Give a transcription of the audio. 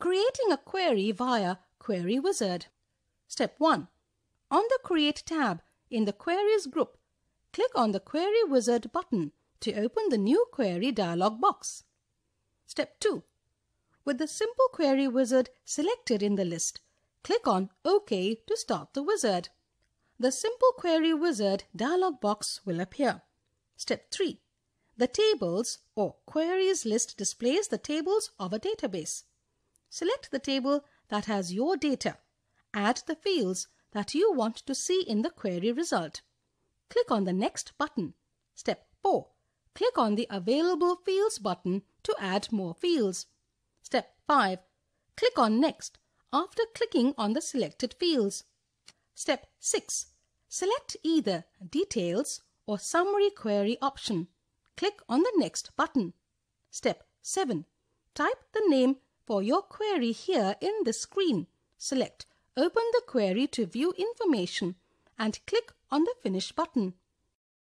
Creating a query via Query Wizard. Step 1. On the Create tab in the Queries group, click on the Query Wizard button to open the new query dialog box. Step 2. With the Simple Query Wizard selected in the list, click on OK to start the wizard. The Simple Query Wizard dialog box will appear. Step 3. The Tables or Queries list displays the tables of a database. Select the table that has your data. Add the fields that you want to see in the query result. Click on the Next button. Step 4. Click on the Available Fields button to add more fields. Step 5. Click on Next after clicking on the selected fields. Step 6. Select either Details or Summary Query option. Click on the Next button. Step 7. Type the name for your query here in the screen, select Open the query to view information and click on the Finish button.